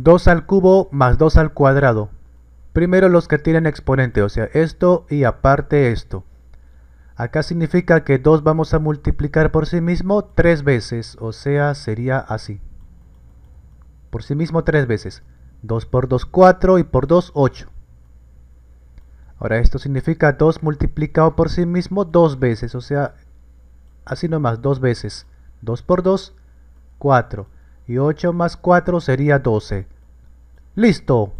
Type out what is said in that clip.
2 al cubo más 2 al cuadrado. Primero los que tienen exponente, o sea, esto y aparte esto. Acá significa que 2 vamos a multiplicar por sí mismo 3 veces, o sea, sería así. Por sí mismo 3 veces. 2 por 2, 4 y por 2, 8. Ahora esto significa 2 multiplicado por sí mismo 2 veces, o sea, así nomás, 2 veces. 2 por 2, 4 y 8 más 4 sería 12. ¡Listo!